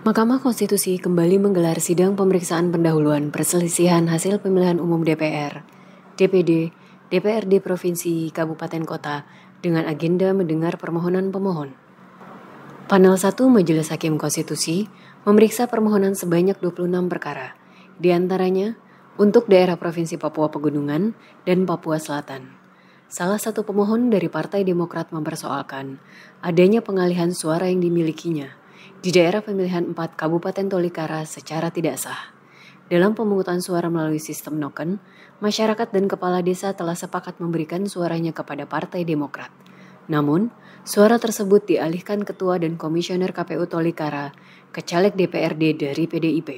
Mahkamah Konstitusi kembali menggelar sidang pemeriksaan pendahuluan perselisihan hasil pemilihan umum DPR, DPD, DPRD Provinsi Kabupaten Kota dengan agenda mendengar permohonan pemohon. Panel 1 Majelis Hakim Konstitusi memeriksa permohonan sebanyak 26 perkara, diantaranya untuk daerah Provinsi Papua Pegunungan dan Papua Selatan. Salah satu pemohon dari Partai Demokrat mempersoalkan adanya pengalihan suara yang dimilikinya – di daerah pemilihan 4 Kabupaten Tolikara secara tidak sah. Dalam pemungutan suara melalui sistem noken, masyarakat dan kepala desa telah sepakat memberikan suaranya kepada Partai Demokrat. Namun, suara tersebut dialihkan ketua dan komisioner KPU Tolikara ke caleg DPRD dari PDIP.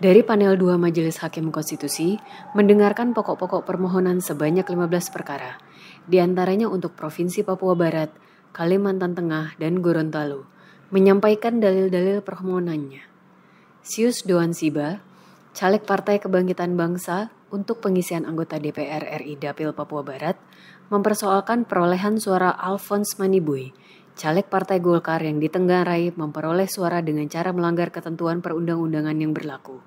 Dari panel 2 Majelis Hakim Konstitusi, mendengarkan pokok-pokok permohonan sebanyak 15 perkara, diantaranya untuk Provinsi Papua Barat, Kalimantan Tengah, dan Gorontalo, menyampaikan dalil-dalil permohonannya. Sius Doan Siba, caleg Partai Kebangkitan Bangsa untuk pengisian anggota DPR RI Dapil Papua Barat, mempersoalkan perolehan suara Alphonse Manibui, caleg Partai Golkar yang ditenggarai memperoleh suara dengan cara melanggar ketentuan perundang-undangan yang berlaku.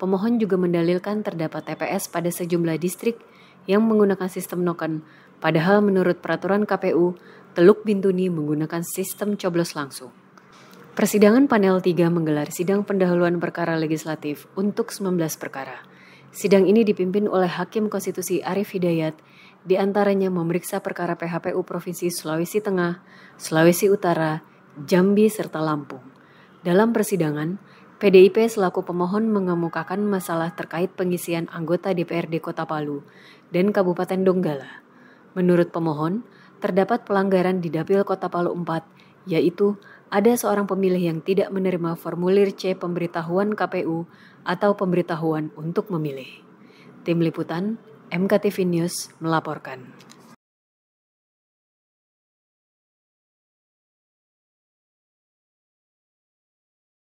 Pemohon juga mendalilkan terdapat TPS pada sejumlah distrik yang menggunakan sistem noken Padahal menurut peraturan KPU, Teluk Bintuni menggunakan sistem coblos langsung. Persidangan panel 3 menggelar sidang pendahuluan perkara legislatif untuk 19 perkara. Sidang ini dipimpin oleh Hakim Konstitusi Arief Hidayat, diantaranya memeriksa perkara PHPU Provinsi Sulawesi Tengah, Sulawesi Utara, Jambi, serta Lampung. Dalam persidangan, PDIP selaku pemohon mengemukakan masalah terkait pengisian anggota DPRD Kota Palu dan Kabupaten Donggala. Menurut pemohon, terdapat pelanggaran di Dapil Kota Palu 4, yaitu ada seorang pemilih yang tidak menerima formulir C pemberitahuan KPU atau pemberitahuan untuk memilih. Tim Liputan, MKTV News melaporkan.